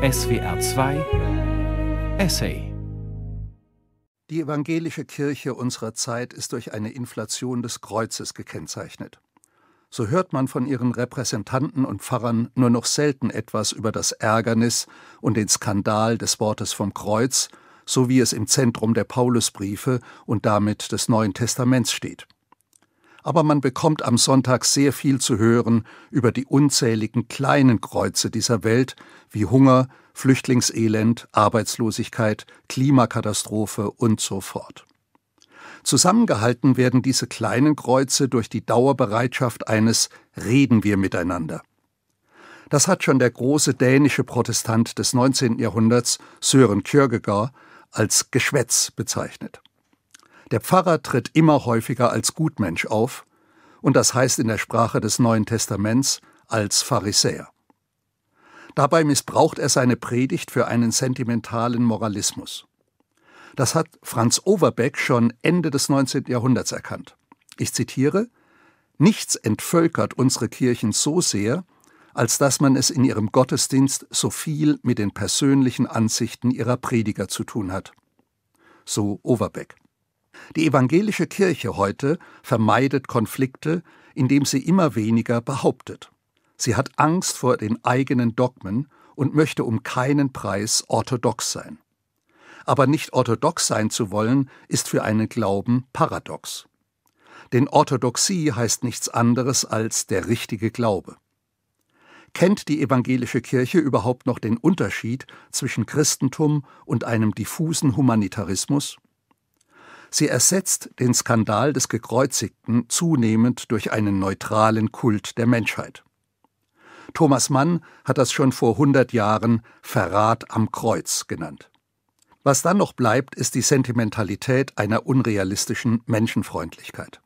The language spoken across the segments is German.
SWR 2 Essay Die evangelische Kirche unserer Zeit ist durch eine Inflation des Kreuzes gekennzeichnet. So hört man von ihren Repräsentanten und Pfarrern nur noch selten etwas über das Ärgernis und den Skandal des Wortes vom Kreuz, so wie es im Zentrum der Paulusbriefe und damit des Neuen Testaments steht aber man bekommt am Sonntag sehr viel zu hören über die unzähligen kleinen Kreuze dieser Welt, wie Hunger, Flüchtlingselend, Arbeitslosigkeit, Klimakatastrophe und so fort. Zusammengehalten werden diese kleinen Kreuze durch die Dauerbereitschaft eines Reden wir miteinander. Das hat schon der große dänische Protestant des 19. Jahrhunderts, Søren Kierkegaard, als Geschwätz bezeichnet. Der Pfarrer tritt immer häufiger als Gutmensch auf, und das heißt in der Sprache des Neuen Testaments als Pharisäer. Dabei missbraucht er seine Predigt für einen sentimentalen Moralismus. Das hat Franz Overbeck schon Ende des 19. Jahrhunderts erkannt. Ich zitiere Nichts entvölkert unsere Kirchen so sehr, als dass man es in ihrem Gottesdienst so viel mit den persönlichen Ansichten ihrer Prediger zu tun hat. So Overbeck. Die evangelische Kirche heute vermeidet Konflikte, indem sie immer weniger behauptet. Sie hat Angst vor den eigenen Dogmen und möchte um keinen Preis orthodox sein. Aber nicht orthodox sein zu wollen, ist für einen Glauben paradox. Denn Orthodoxie heißt nichts anderes als der richtige Glaube. Kennt die evangelische Kirche überhaupt noch den Unterschied zwischen Christentum und einem diffusen Humanitarismus? Sie ersetzt den Skandal des Gekreuzigten zunehmend durch einen neutralen Kult der Menschheit. Thomas Mann hat das schon vor 100 Jahren Verrat am Kreuz genannt. Was dann noch bleibt, ist die Sentimentalität einer unrealistischen Menschenfreundlichkeit.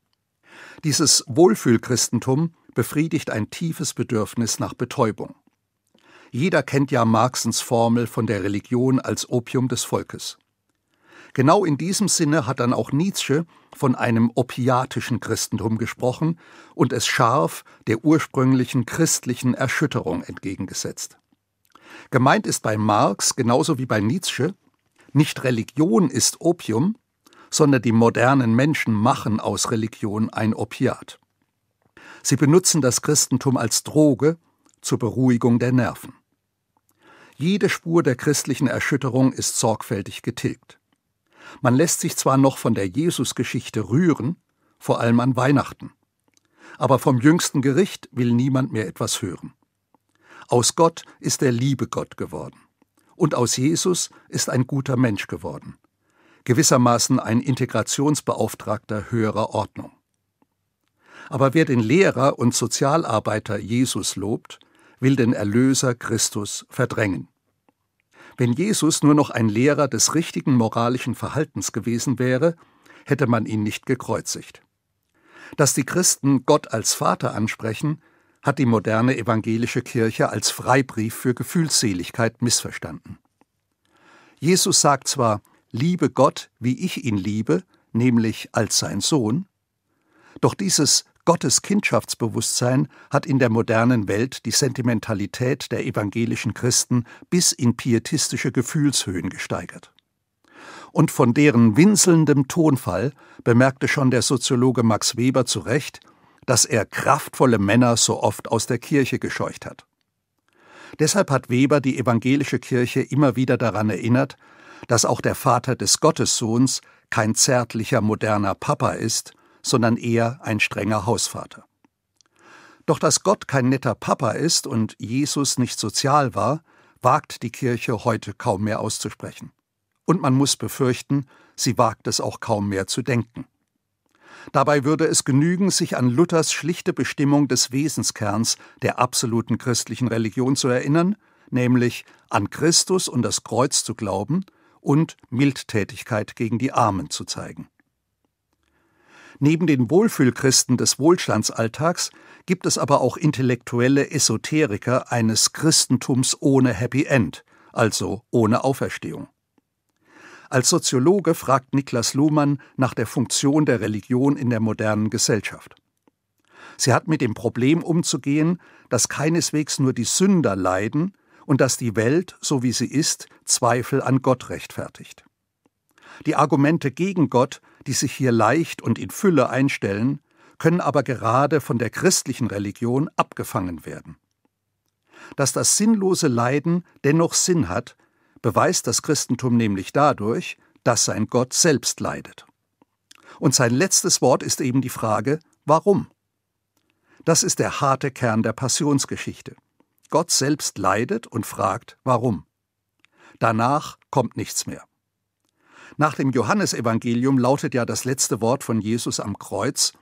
Dieses Wohlfühlchristentum befriedigt ein tiefes Bedürfnis nach Betäubung. Jeder kennt ja Marxens Formel von der Religion als Opium des Volkes. Genau in diesem Sinne hat dann auch Nietzsche von einem opiatischen Christentum gesprochen und es scharf der ursprünglichen christlichen Erschütterung entgegengesetzt. Gemeint ist bei Marx genauso wie bei Nietzsche, nicht Religion ist Opium, sondern die modernen Menschen machen aus Religion ein Opiat. Sie benutzen das Christentum als Droge zur Beruhigung der Nerven. Jede Spur der christlichen Erschütterung ist sorgfältig getilgt. Man lässt sich zwar noch von der Jesusgeschichte rühren, vor allem an Weihnachten, aber vom jüngsten Gericht will niemand mehr etwas hören. Aus Gott ist der liebe Gott geworden. Und aus Jesus ist ein guter Mensch geworden. Gewissermaßen ein Integrationsbeauftragter höherer Ordnung. Aber wer den Lehrer und Sozialarbeiter Jesus lobt, will den Erlöser Christus verdrängen. Wenn Jesus nur noch ein Lehrer des richtigen moralischen Verhaltens gewesen wäre, hätte man ihn nicht gekreuzigt. Dass die Christen Gott als Vater ansprechen, hat die moderne evangelische Kirche als Freibrief für Gefühlsseligkeit missverstanden. Jesus sagt zwar, liebe Gott, wie ich ihn liebe, nämlich als sein Sohn, doch dieses Gottes Kindschaftsbewusstsein hat in der modernen Welt die Sentimentalität der evangelischen Christen bis in pietistische Gefühlshöhen gesteigert. Und von deren winselndem Tonfall bemerkte schon der Soziologe Max Weber zu Recht, dass er kraftvolle Männer so oft aus der Kirche gescheucht hat. Deshalb hat Weber die evangelische Kirche immer wieder daran erinnert, dass auch der Vater des Gottessohns kein zärtlicher moderner Papa ist, sondern eher ein strenger Hausvater. Doch dass Gott kein netter Papa ist und Jesus nicht sozial war, wagt die Kirche heute kaum mehr auszusprechen. Und man muss befürchten, sie wagt es auch kaum mehr zu denken. Dabei würde es genügen, sich an Luthers schlichte Bestimmung des Wesenskerns der absoluten christlichen Religion zu erinnern, nämlich an Christus und das Kreuz zu glauben und Mildtätigkeit gegen die Armen zu zeigen. Neben den Wohlfühlchristen des Wohlstandsalltags gibt es aber auch intellektuelle Esoteriker eines Christentums ohne Happy End, also ohne Auferstehung. Als Soziologe fragt Niklas Luhmann nach der Funktion der Religion in der modernen Gesellschaft. Sie hat mit dem Problem umzugehen, dass keineswegs nur die Sünder leiden und dass die Welt, so wie sie ist, Zweifel an Gott rechtfertigt. Die Argumente gegen Gott die sich hier leicht und in Fülle einstellen, können aber gerade von der christlichen Religion abgefangen werden. Dass das sinnlose Leiden dennoch Sinn hat, beweist das Christentum nämlich dadurch, dass sein Gott selbst leidet. Und sein letztes Wort ist eben die Frage, warum? Das ist der harte Kern der Passionsgeschichte. Gott selbst leidet und fragt, warum. Danach kommt nichts mehr. Nach dem Johannesevangelium lautet ja das letzte Wort von Jesus am Kreuz,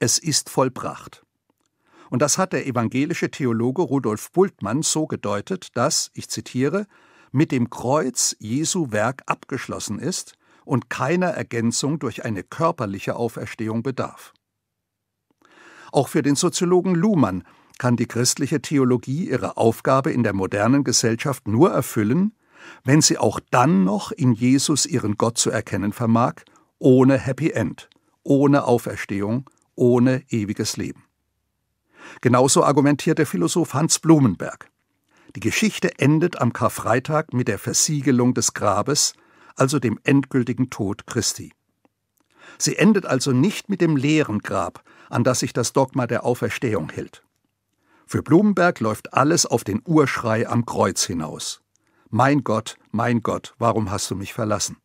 es ist vollbracht. Und das hat der evangelische Theologe Rudolf Bultmann so gedeutet, dass, ich zitiere, mit dem Kreuz Jesu Werk abgeschlossen ist und keiner Ergänzung durch eine körperliche Auferstehung bedarf. Auch für den Soziologen Luhmann kann die christliche Theologie ihre Aufgabe in der modernen Gesellschaft nur erfüllen, wenn sie auch dann noch in Jesus ihren Gott zu erkennen vermag, ohne Happy End, ohne Auferstehung, ohne ewiges Leben. Genauso argumentiert der Philosoph Hans Blumenberg. Die Geschichte endet am Karfreitag mit der Versiegelung des Grabes, also dem endgültigen Tod Christi. Sie endet also nicht mit dem leeren Grab, an das sich das Dogma der Auferstehung hält. Für Blumenberg läuft alles auf den Urschrei am Kreuz hinaus. Mein Gott, mein Gott, warum hast du mich verlassen?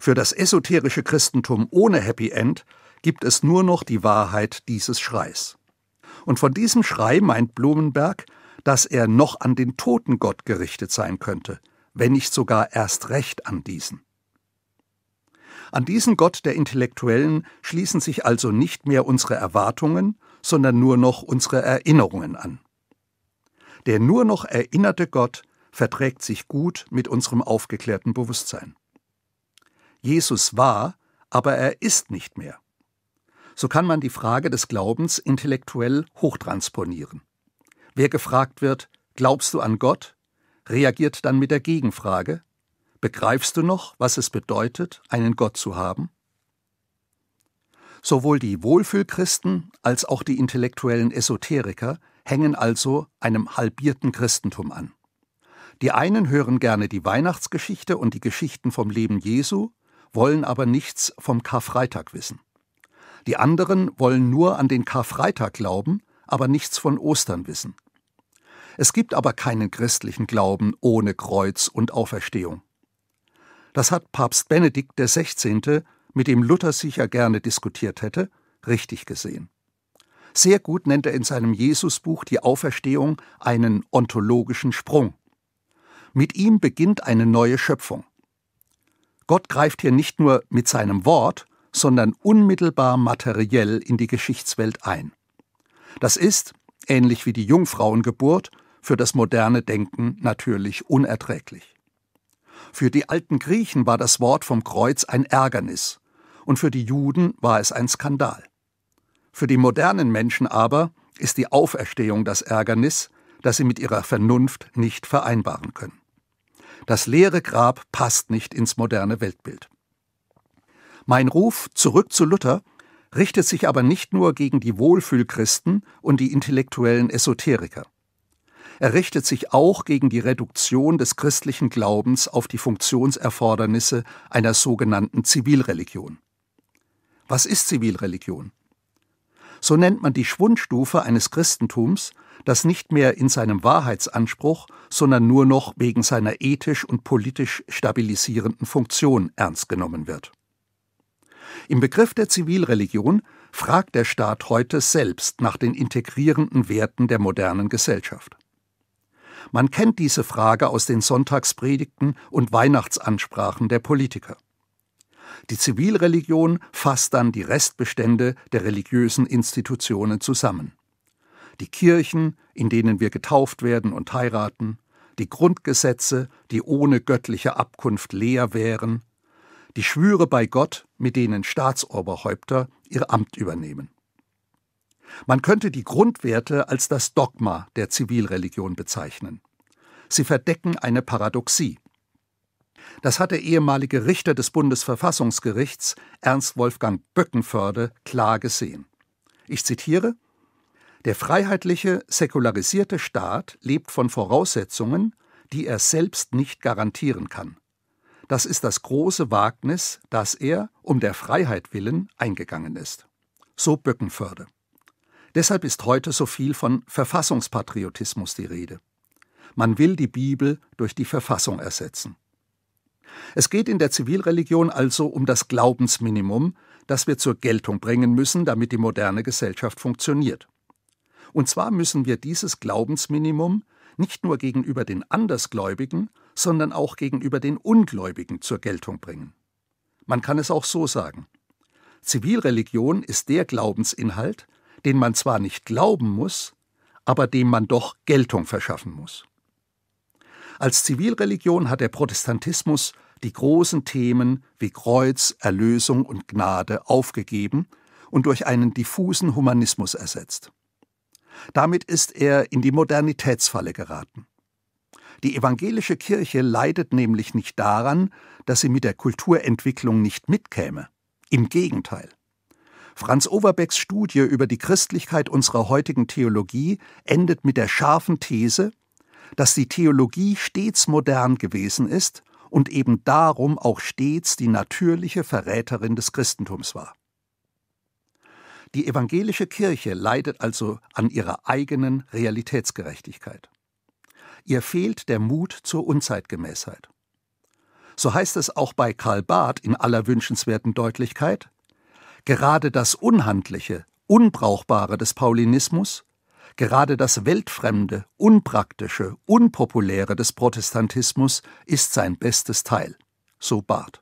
Für das esoterische Christentum ohne Happy End gibt es nur noch die Wahrheit dieses Schreis. Und von diesem Schrei meint Blumenberg, dass er noch an den toten Gott gerichtet sein könnte, wenn nicht sogar erst recht an diesen. An diesen Gott der Intellektuellen schließen sich also nicht mehr unsere Erwartungen, sondern nur noch unsere Erinnerungen an. Der nur noch erinnerte Gott verträgt sich gut mit unserem aufgeklärten Bewusstsein. Jesus war, aber er ist nicht mehr. So kann man die Frage des Glaubens intellektuell hochtransponieren. Wer gefragt wird, glaubst du an Gott, reagiert dann mit der Gegenfrage, begreifst du noch, was es bedeutet, einen Gott zu haben? Sowohl die Wohlfühlchristen als auch die intellektuellen Esoteriker hängen also einem halbierten Christentum an. Die einen hören gerne die Weihnachtsgeschichte und die Geschichten vom Leben Jesu, wollen aber nichts vom Karfreitag wissen. Die anderen wollen nur an den Karfreitag glauben, aber nichts von Ostern wissen. Es gibt aber keinen christlichen Glauben ohne Kreuz und Auferstehung. Das hat Papst Benedikt XVI., mit dem Luther sicher gerne diskutiert hätte, richtig gesehen. Sehr gut nennt er in seinem Jesusbuch die Auferstehung einen ontologischen Sprung. Mit ihm beginnt eine neue Schöpfung. Gott greift hier nicht nur mit seinem Wort, sondern unmittelbar materiell in die Geschichtswelt ein. Das ist, ähnlich wie die Jungfrauengeburt, für das moderne Denken natürlich unerträglich. Für die alten Griechen war das Wort vom Kreuz ein Ärgernis, und für die Juden war es ein Skandal. Für die modernen Menschen aber ist die Auferstehung das Ärgernis, das sie mit ihrer Vernunft nicht vereinbaren können. Das leere Grab passt nicht ins moderne Weltbild. Mein Ruf zurück zu Luther richtet sich aber nicht nur gegen die Wohlfühlchristen und die intellektuellen Esoteriker. Er richtet sich auch gegen die Reduktion des christlichen Glaubens auf die Funktionserfordernisse einer sogenannten Zivilreligion. Was ist Zivilreligion? So nennt man die Schwundstufe eines Christentums, das nicht mehr in seinem Wahrheitsanspruch, sondern nur noch wegen seiner ethisch und politisch stabilisierenden Funktion ernst genommen wird. Im Begriff der Zivilreligion fragt der Staat heute selbst nach den integrierenden Werten der modernen Gesellschaft. Man kennt diese Frage aus den Sonntagspredigten und Weihnachtsansprachen der Politiker. Die Zivilreligion fasst dann die Restbestände der religiösen Institutionen zusammen. Die Kirchen, in denen wir getauft werden und heiraten, die Grundgesetze, die ohne göttliche Abkunft leer wären, die Schwüre bei Gott, mit denen Staatsoberhäupter ihr Amt übernehmen. Man könnte die Grundwerte als das Dogma der Zivilreligion bezeichnen. Sie verdecken eine Paradoxie. Das hat der ehemalige Richter des Bundesverfassungsgerichts, Ernst Wolfgang Böckenförde, klar gesehen. Ich zitiere Der freiheitliche, säkularisierte Staat lebt von Voraussetzungen, die er selbst nicht garantieren kann. Das ist das große Wagnis, das er, um der Freiheit willen, eingegangen ist. So Böckenförde. Deshalb ist heute so viel von Verfassungspatriotismus die Rede. Man will die Bibel durch die Verfassung ersetzen. Es geht in der Zivilreligion also um das Glaubensminimum, das wir zur Geltung bringen müssen, damit die moderne Gesellschaft funktioniert. Und zwar müssen wir dieses Glaubensminimum nicht nur gegenüber den Andersgläubigen, sondern auch gegenüber den Ungläubigen zur Geltung bringen. Man kann es auch so sagen. Zivilreligion ist der Glaubensinhalt, den man zwar nicht glauben muss, aber dem man doch Geltung verschaffen muss. Als Zivilreligion hat der Protestantismus die großen Themen wie Kreuz, Erlösung und Gnade aufgegeben und durch einen diffusen Humanismus ersetzt. Damit ist er in die Modernitätsfalle geraten. Die evangelische Kirche leidet nämlich nicht daran, dass sie mit der Kulturentwicklung nicht mitkäme. Im Gegenteil. Franz Overbecks Studie über die Christlichkeit unserer heutigen Theologie endet mit der scharfen These, dass die Theologie stets modern gewesen ist und eben darum auch stets die natürliche Verräterin des Christentums war. Die evangelische Kirche leidet also an ihrer eigenen Realitätsgerechtigkeit. Ihr fehlt der Mut zur Unzeitgemäßheit. So heißt es auch bei Karl Barth in aller wünschenswerten Deutlichkeit, gerade das Unhandliche, Unbrauchbare des Paulinismus Gerade das Weltfremde, Unpraktische, Unpopuläre des Protestantismus ist sein bestes Teil, so Barth.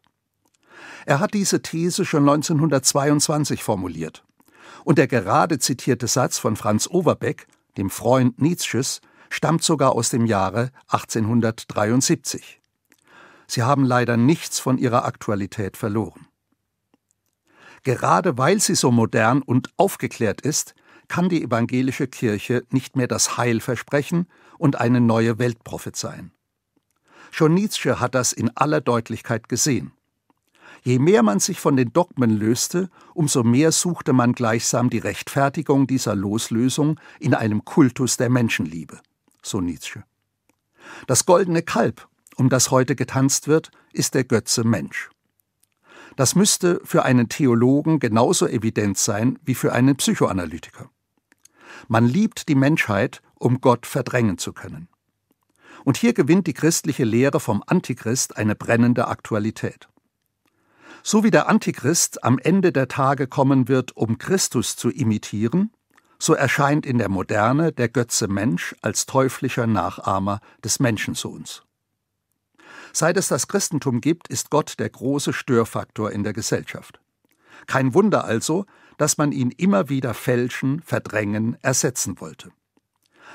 Er hat diese These schon 1922 formuliert. Und der gerade zitierte Satz von Franz Overbeck, dem Freund Nietzsches, stammt sogar aus dem Jahre 1873. Sie haben leider nichts von ihrer Aktualität verloren. Gerade weil sie so modern und aufgeklärt ist, kann die evangelische Kirche nicht mehr das Heil versprechen und eine neue Welt prophezeien. Schon Nietzsche hat das in aller Deutlichkeit gesehen. Je mehr man sich von den Dogmen löste, umso mehr suchte man gleichsam die Rechtfertigung dieser Loslösung in einem Kultus der Menschenliebe, so Nietzsche. Das goldene Kalb, um das heute getanzt wird, ist der Götze Mensch. Das müsste für einen Theologen genauso evident sein wie für einen Psychoanalytiker. Man liebt die Menschheit, um Gott verdrängen zu können. Und hier gewinnt die christliche Lehre vom Antichrist eine brennende Aktualität. So wie der Antichrist am Ende der Tage kommen wird, um Christus zu imitieren, so erscheint in der Moderne der Götze Mensch als teuflischer Nachahmer des Menschensohns. Seit es das Christentum gibt, ist Gott der große Störfaktor in der Gesellschaft. Kein Wunder also, dass man ihn immer wieder fälschen, verdrängen, ersetzen wollte.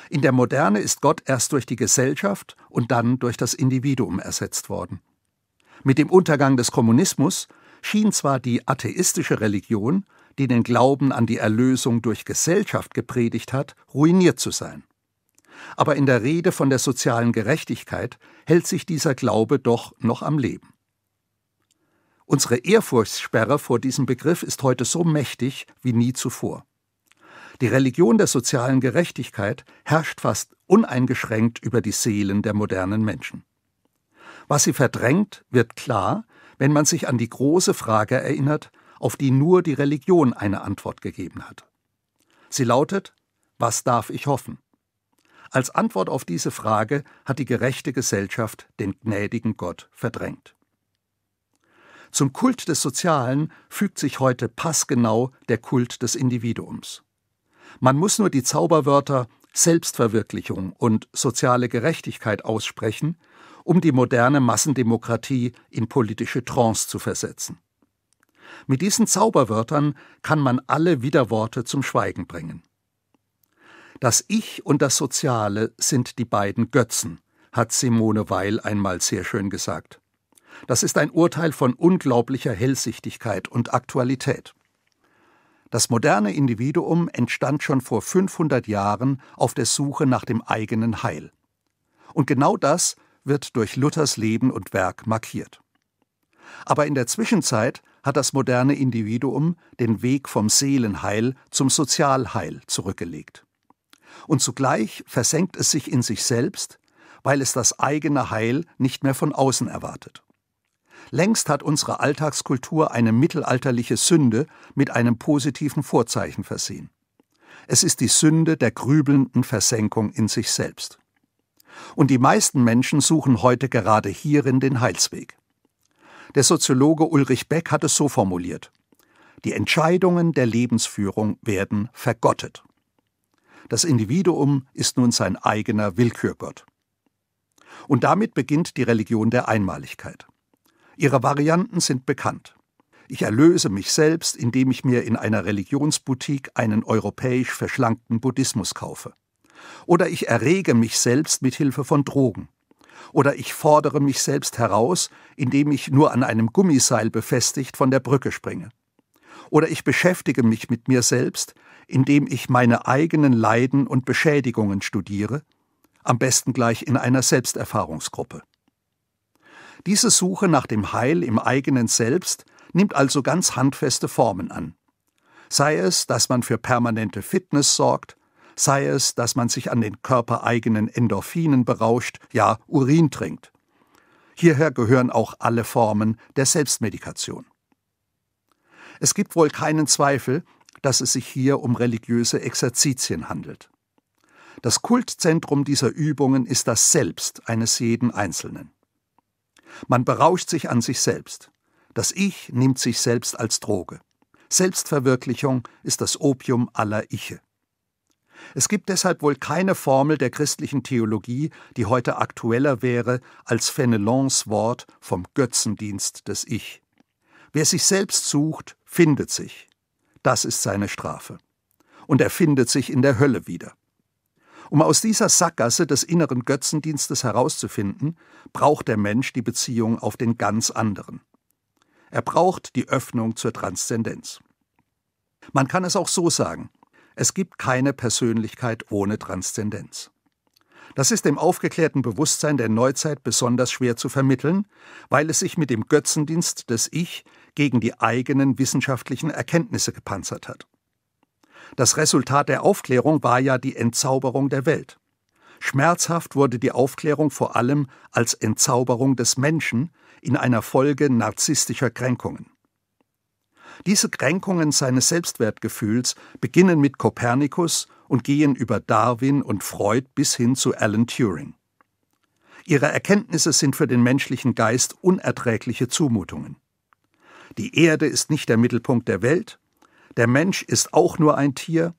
In der Moderne ist Gott erst durch die Gesellschaft und dann durch das Individuum ersetzt worden. Mit dem Untergang des Kommunismus schien zwar die atheistische Religion, die den Glauben an die Erlösung durch Gesellschaft gepredigt hat, ruiniert zu sein. Aber in der Rede von der sozialen Gerechtigkeit hält sich dieser Glaube doch noch am Leben. Unsere Ehrfurchtssperre vor diesem Begriff ist heute so mächtig wie nie zuvor. Die Religion der sozialen Gerechtigkeit herrscht fast uneingeschränkt über die Seelen der modernen Menschen. Was sie verdrängt, wird klar, wenn man sich an die große Frage erinnert, auf die nur die Religion eine Antwort gegeben hat. Sie lautet Was darf ich hoffen? Als Antwort auf diese Frage hat die gerechte Gesellschaft den gnädigen Gott verdrängt. Zum Kult des Sozialen fügt sich heute passgenau der Kult des Individuums. Man muss nur die Zauberwörter Selbstverwirklichung und soziale Gerechtigkeit aussprechen, um die moderne Massendemokratie in politische Trance zu versetzen. Mit diesen Zauberwörtern kann man alle Widerworte zum Schweigen bringen. Das Ich und das Soziale sind die beiden Götzen, hat Simone Weil einmal sehr schön gesagt. Das ist ein Urteil von unglaublicher Hellsichtigkeit und Aktualität. Das moderne Individuum entstand schon vor 500 Jahren auf der Suche nach dem eigenen Heil. Und genau das wird durch Luthers Leben und Werk markiert. Aber in der Zwischenzeit hat das moderne Individuum den Weg vom Seelenheil zum Sozialheil zurückgelegt. Und zugleich versenkt es sich in sich selbst, weil es das eigene Heil nicht mehr von außen erwartet. Längst hat unsere Alltagskultur eine mittelalterliche Sünde mit einem positiven Vorzeichen versehen. Es ist die Sünde der grübelnden Versenkung in sich selbst. Und die meisten Menschen suchen heute gerade hierin den Heilsweg. Der Soziologe Ulrich Beck hat es so formuliert. Die Entscheidungen der Lebensführung werden vergottet. Das Individuum ist nun sein eigener Willkürgott. Und damit beginnt die Religion der Einmaligkeit. Ihre Varianten sind bekannt. Ich erlöse mich selbst, indem ich mir in einer Religionsboutique einen europäisch verschlankten Buddhismus kaufe. Oder ich errege mich selbst mit Hilfe von Drogen. Oder ich fordere mich selbst heraus, indem ich nur an einem Gummiseil befestigt von der Brücke springe. Oder ich beschäftige mich mit mir selbst, indem ich meine eigenen Leiden und Beschädigungen studiere, am besten gleich in einer Selbsterfahrungsgruppe. Diese Suche nach dem Heil im eigenen Selbst nimmt also ganz handfeste Formen an. Sei es, dass man für permanente Fitness sorgt, sei es, dass man sich an den körpereigenen Endorphinen berauscht, ja Urin trinkt. Hierher gehören auch alle Formen der Selbstmedikation. Es gibt wohl keinen Zweifel, dass es sich hier um religiöse Exerzitien handelt. Das Kultzentrum dieser Übungen ist das Selbst eines jeden Einzelnen. Man berauscht sich an sich selbst. Das Ich nimmt sich selbst als Droge. Selbstverwirklichung ist das Opium aller Iche. Es gibt deshalb wohl keine Formel der christlichen Theologie, die heute aktueller wäre als Fenelons Wort vom Götzendienst des Ich. Wer sich selbst sucht, findet sich. Das ist seine Strafe. Und er findet sich in der Hölle wieder. Um aus dieser Sackgasse des inneren Götzendienstes herauszufinden, braucht der Mensch die Beziehung auf den ganz anderen. Er braucht die Öffnung zur Transzendenz. Man kann es auch so sagen, es gibt keine Persönlichkeit ohne Transzendenz. Das ist dem aufgeklärten Bewusstsein der Neuzeit besonders schwer zu vermitteln, weil es sich mit dem Götzendienst des Ich gegen die eigenen wissenschaftlichen Erkenntnisse gepanzert hat. Das Resultat der Aufklärung war ja die Entzauberung der Welt. Schmerzhaft wurde die Aufklärung vor allem als Entzauberung des Menschen in einer Folge narzisstischer Kränkungen. Diese Kränkungen seines Selbstwertgefühls beginnen mit Kopernikus und gehen über Darwin und Freud bis hin zu Alan Turing. Ihre Erkenntnisse sind für den menschlichen Geist unerträgliche Zumutungen. Die Erde ist nicht der Mittelpunkt der Welt, der Mensch ist auch nur ein Tier,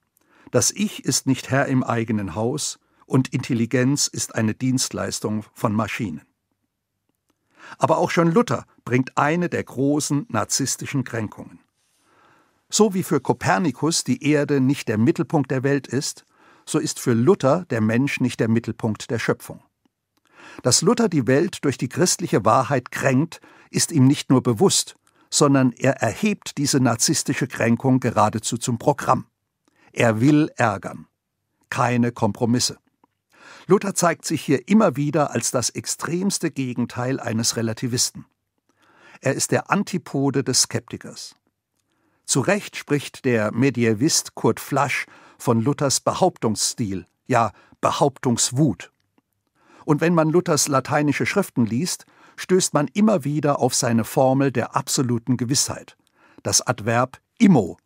das Ich ist nicht Herr im eigenen Haus und Intelligenz ist eine Dienstleistung von Maschinen. Aber auch schon Luther bringt eine der großen narzisstischen Kränkungen. So wie für Kopernikus die Erde nicht der Mittelpunkt der Welt ist, so ist für Luther der Mensch nicht der Mittelpunkt der Schöpfung. Dass Luther die Welt durch die christliche Wahrheit kränkt, ist ihm nicht nur bewusst, sondern er erhebt diese narzisstische Kränkung geradezu zum Programm. Er will ärgern. Keine Kompromisse. Luther zeigt sich hier immer wieder als das extremste Gegenteil eines Relativisten. Er ist der Antipode des Skeptikers. Zu Recht spricht der Medievist Kurt Flasch von Luthers Behauptungsstil, ja Behauptungswut. Und wenn man Luthers lateinische Schriften liest, stößt man immer wieder auf seine Formel der absoluten Gewissheit. Das Adverb immo,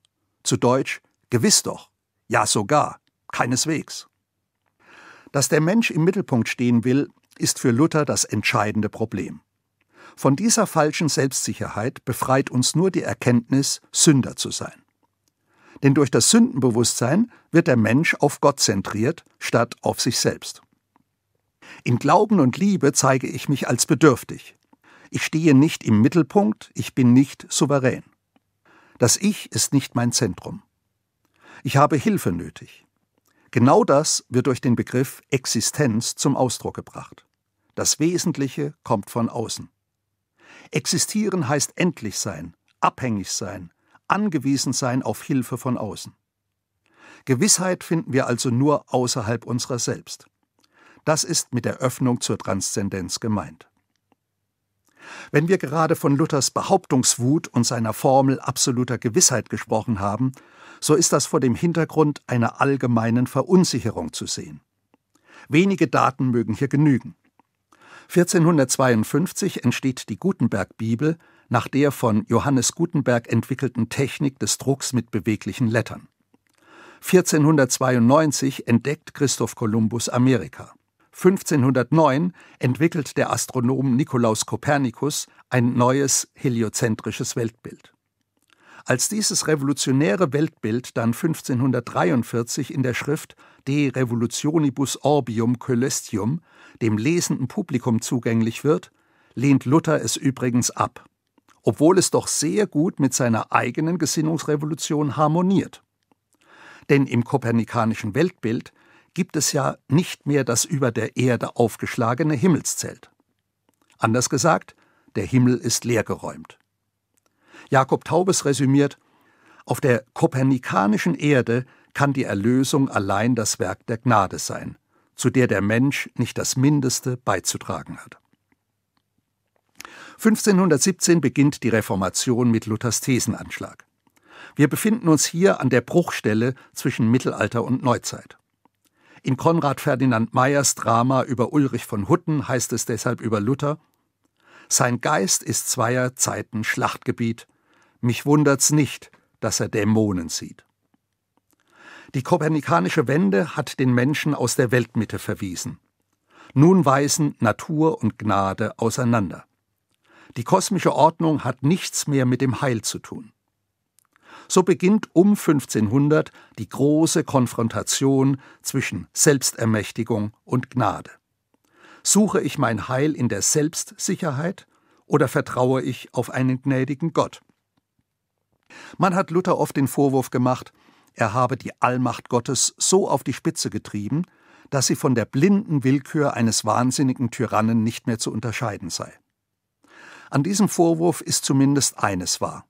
zu Deutsch gewiss doch, ja sogar, keineswegs. Dass der Mensch im Mittelpunkt stehen will, ist für Luther das entscheidende Problem. Von dieser falschen Selbstsicherheit befreit uns nur die Erkenntnis, Sünder zu sein. Denn durch das Sündenbewusstsein wird der Mensch auf Gott zentriert, statt auf sich selbst. In Glauben und Liebe zeige ich mich als bedürftig. Ich stehe nicht im Mittelpunkt, ich bin nicht souverän. Das Ich ist nicht mein Zentrum. Ich habe Hilfe nötig. Genau das wird durch den Begriff Existenz zum Ausdruck gebracht. Das Wesentliche kommt von außen. Existieren heißt endlich sein, abhängig sein, angewiesen sein auf Hilfe von außen. Gewissheit finden wir also nur außerhalb unserer selbst. Das ist mit der Öffnung zur Transzendenz gemeint. Wenn wir gerade von Luthers Behauptungswut und seiner Formel absoluter Gewissheit gesprochen haben, so ist das vor dem Hintergrund einer allgemeinen Verunsicherung zu sehen. Wenige Daten mögen hier genügen. 1452 entsteht die Gutenberg-Bibel nach der von Johannes Gutenberg entwickelten Technik des Drucks mit beweglichen Lettern. 1492 entdeckt Christoph Kolumbus Amerika. 1509 entwickelt der Astronom Nikolaus Kopernikus ein neues heliozentrisches Weltbild. Als dieses revolutionäre Weltbild dann 1543 in der Schrift De Revolutionibus Orbium Coelestium dem lesenden Publikum zugänglich wird, lehnt Luther es übrigens ab, obwohl es doch sehr gut mit seiner eigenen Gesinnungsrevolution harmoniert. Denn im kopernikanischen Weltbild gibt es ja nicht mehr das über der Erde aufgeschlagene Himmelszelt. Anders gesagt, der Himmel ist leergeräumt. Jakob Taubes resümiert, auf der kopernikanischen Erde kann die Erlösung allein das Werk der Gnade sein, zu der der Mensch nicht das Mindeste beizutragen hat. 1517 beginnt die Reformation mit Luthers Thesenanschlag. Wir befinden uns hier an der Bruchstelle zwischen Mittelalter und Neuzeit. In Konrad Ferdinand Meyers Drama über Ulrich von Hutten heißt es deshalb über Luther: Sein Geist ist zweier Zeiten Schlachtgebiet. Mich wundert's nicht, dass er Dämonen sieht. Die kopernikanische Wende hat den Menschen aus der Weltmitte verwiesen. Nun weisen Natur und Gnade auseinander. Die kosmische Ordnung hat nichts mehr mit dem Heil zu tun. So beginnt um 1500 die große Konfrontation zwischen Selbstermächtigung und Gnade. Suche ich mein Heil in der Selbstsicherheit oder vertraue ich auf einen gnädigen Gott? Man hat Luther oft den Vorwurf gemacht, er habe die Allmacht Gottes so auf die Spitze getrieben, dass sie von der blinden Willkür eines wahnsinnigen Tyrannen nicht mehr zu unterscheiden sei. An diesem Vorwurf ist zumindest eines wahr.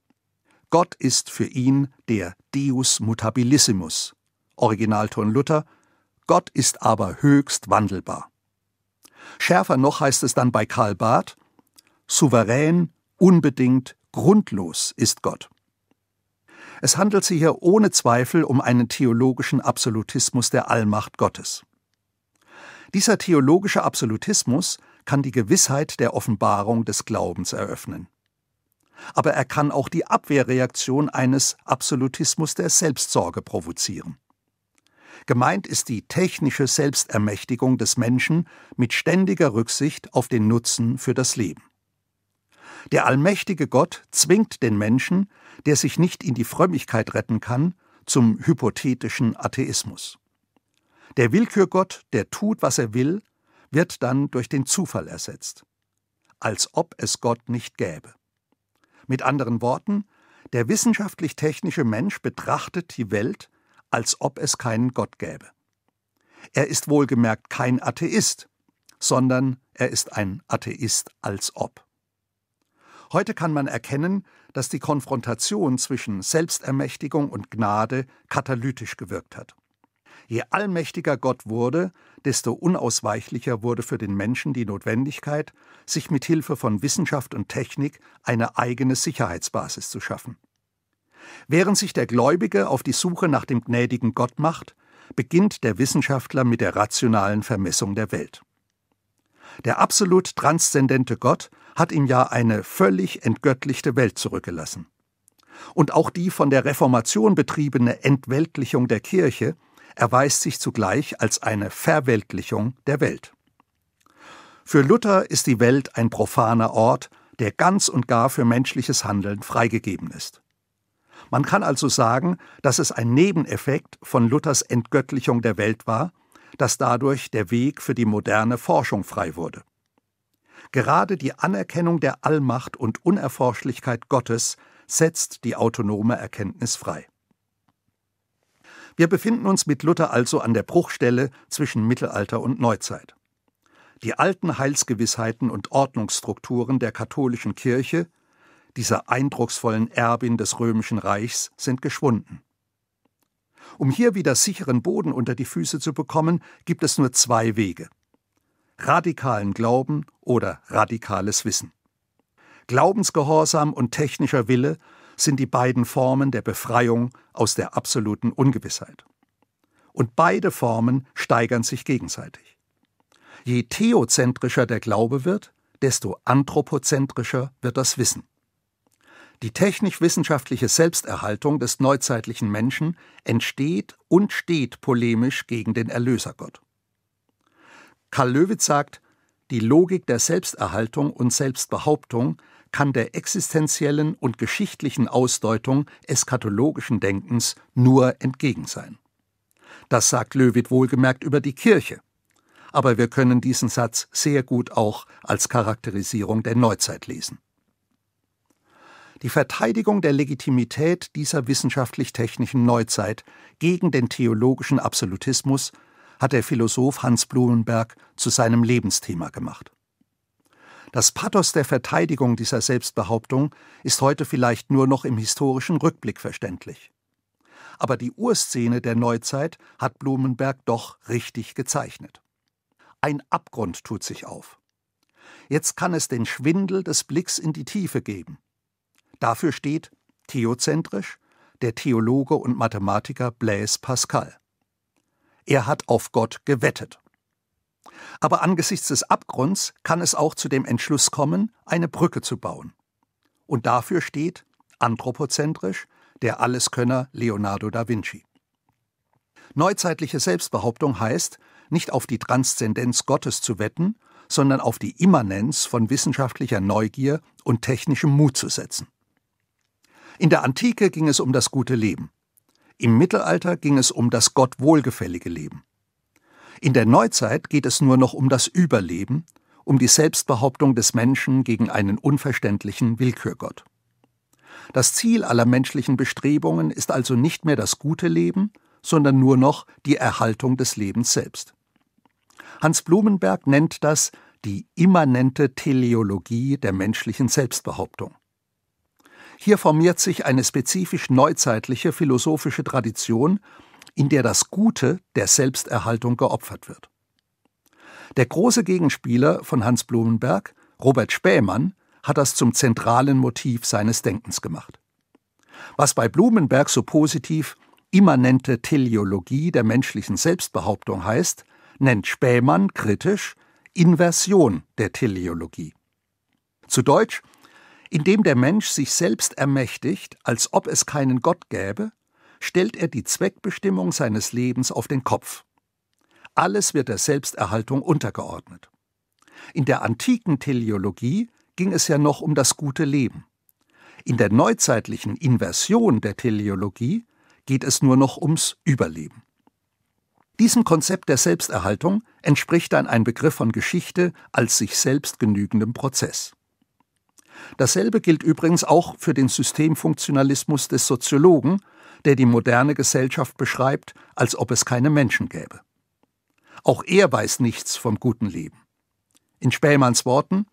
Gott ist für ihn der Deus mutabilissimus. Originalton Luther, Gott ist aber höchst wandelbar. Schärfer noch heißt es dann bei Karl Barth, souverän, unbedingt, grundlos ist Gott. Es handelt sich hier ohne Zweifel um einen theologischen Absolutismus der Allmacht Gottes. Dieser theologische Absolutismus kann die Gewissheit der Offenbarung des Glaubens eröffnen aber er kann auch die Abwehrreaktion eines Absolutismus der Selbstsorge provozieren. Gemeint ist die technische Selbstermächtigung des Menschen mit ständiger Rücksicht auf den Nutzen für das Leben. Der allmächtige Gott zwingt den Menschen, der sich nicht in die Frömmigkeit retten kann, zum hypothetischen Atheismus. Der Willkürgott, der tut, was er will, wird dann durch den Zufall ersetzt. Als ob es Gott nicht gäbe. Mit anderen Worten, der wissenschaftlich-technische Mensch betrachtet die Welt, als ob es keinen Gott gäbe. Er ist wohlgemerkt kein Atheist, sondern er ist ein Atheist als ob. Heute kann man erkennen, dass die Konfrontation zwischen Selbstermächtigung und Gnade katalytisch gewirkt hat. Je allmächtiger Gott wurde, desto unausweichlicher wurde für den Menschen die Notwendigkeit, sich mit Hilfe von Wissenschaft und Technik eine eigene Sicherheitsbasis zu schaffen. Während sich der Gläubige auf die Suche nach dem gnädigen Gott macht, beginnt der Wissenschaftler mit der rationalen Vermessung der Welt. Der absolut transzendente Gott hat ihm ja eine völlig entgöttlichte Welt zurückgelassen. Und auch die von der Reformation betriebene Entweltlichung der Kirche erweist sich zugleich als eine Verweltlichung der Welt. Für Luther ist die Welt ein profaner Ort, der ganz und gar für menschliches Handeln freigegeben ist. Man kann also sagen, dass es ein Nebeneffekt von Luthers Entgöttlichung der Welt war, dass dadurch der Weg für die moderne Forschung frei wurde. Gerade die Anerkennung der Allmacht und Unerforschlichkeit Gottes setzt die autonome Erkenntnis frei. Wir befinden uns mit Luther also an der Bruchstelle zwischen Mittelalter und Neuzeit. Die alten Heilsgewissheiten und Ordnungsstrukturen der katholischen Kirche, dieser eindrucksvollen Erbin des römischen Reichs, sind geschwunden. Um hier wieder sicheren Boden unter die Füße zu bekommen, gibt es nur zwei Wege. Radikalen Glauben oder radikales Wissen. Glaubensgehorsam und technischer Wille sind die beiden Formen der Befreiung aus der absoluten Ungewissheit. Und beide Formen steigern sich gegenseitig. Je theozentrischer der Glaube wird, desto anthropozentrischer wird das Wissen. Die technisch-wissenschaftliche Selbsterhaltung des neuzeitlichen Menschen entsteht und steht polemisch gegen den Erlösergott. Karl Löwitz sagt, die Logik der Selbsterhaltung und Selbstbehauptung kann der existenziellen und geschichtlichen Ausdeutung eskatologischen Denkens nur entgegen sein. Das sagt Löwit wohlgemerkt über die Kirche. Aber wir können diesen Satz sehr gut auch als Charakterisierung der Neuzeit lesen. Die Verteidigung der Legitimität dieser wissenschaftlich-technischen Neuzeit gegen den theologischen Absolutismus hat der Philosoph Hans Blumenberg zu seinem Lebensthema gemacht. Das Pathos der Verteidigung dieser Selbstbehauptung ist heute vielleicht nur noch im historischen Rückblick verständlich. Aber die Urszene der Neuzeit hat Blumenberg doch richtig gezeichnet. Ein Abgrund tut sich auf. Jetzt kann es den Schwindel des Blicks in die Tiefe geben. Dafür steht theozentrisch der Theologe und Mathematiker Blaise Pascal. Er hat auf Gott gewettet aber angesichts des Abgrunds kann es auch zu dem Entschluss kommen, eine Brücke zu bauen. Und dafür steht, anthropozentrisch, der Alleskönner Leonardo da Vinci. Neuzeitliche Selbstbehauptung heißt, nicht auf die Transzendenz Gottes zu wetten, sondern auf die Immanenz von wissenschaftlicher Neugier und technischem Mut zu setzen. In der Antike ging es um das gute Leben. Im Mittelalter ging es um das gottwohlgefällige Leben. In der Neuzeit geht es nur noch um das Überleben, um die Selbstbehauptung des Menschen gegen einen unverständlichen Willkürgott. Das Ziel aller menschlichen Bestrebungen ist also nicht mehr das gute Leben, sondern nur noch die Erhaltung des Lebens selbst. Hans Blumenberg nennt das die immanente Teleologie der menschlichen Selbstbehauptung. Hier formiert sich eine spezifisch neuzeitliche philosophische Tradition, in der das Gute der Selbsterhaltung geopfert wird. Der große Gegenspieler von Hans Blumenberg, Robert Spähmann, hat das zum zentralen Motiv seines Denkens gemacht. Was bei Blumenberg so positiv immanente Teleologie der menschlichen Selbstbehauptung heißt, nennt Spähmann kritisch Inversion der Teleologie. Zu Deutsch, indem der Mensch sich selbst ermächtigt, als ob es keinen Gott gäbe, stellt er die Zweckbestimmung seines Lebens auf den Kopf. Alles wird der Selbsterhaltung untergeordnet. In der antiken Teleologie ging es ja noch um das gute Leben. In der neuzeitlichen Inversion der Teleologie geht es nur noch ums Überleben. Diesem Konzept der Selbsterhaltung entspricht dann ein Begriff von Geschichte als sich selbst genügendem Prozess. Dasselbe gilt übrigens auch für den Systemfunktionalismus des Soziologen, der die moderne Gesellschaft beschreibt, als ob es keine Menschen gäbe. Auch er weiß nichts vom guten Leben. In Spähmanns Worten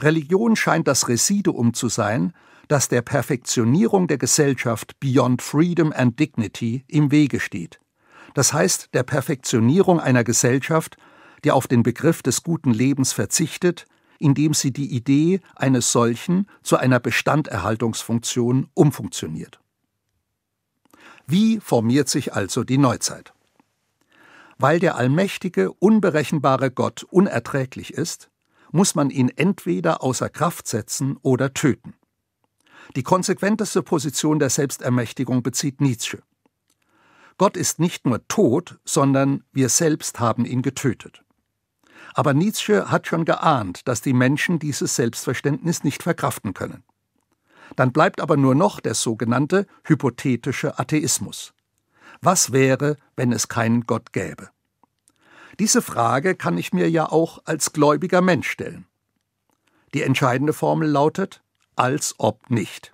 Religion scheint das Residuum zu sein, das der Perfektionierung der Gesellschaft Beyond Freedom and Dignity im Wege steht. Das heißt der Perfektionierung einer Gesellschaft, die auf den Begriff des guten Lebens verzichtet, indem sie die Idee eines solchen zu einer Bestanderhaltungsfunktion umfunktioniert. Wie formiert sich also die Neuzeit? Weil der allmächtige, unberechenbare Gott unerträglich ist, muss man ihn entweder außer Kraft setzen oder töten. Die konsequenteste Position der Selbstermächtigung bezieht Nietzsche. Gott ist nicht nur tot, sondern wir selbst haben ihn getötet. Aber Nietzsche hat schon geahnt, dass die Menschen dieses Selbstverständnis nicht verkraften können. Dann bleibt aber nur noch der sogenannte hypothetische Atheismus. Was wäre, wenn es keinen Gott gäbe? Diese Frage kann ich mir ja auch als gläubiger Mensch stellen. Die entscheidende Formel lautet als ob nicht.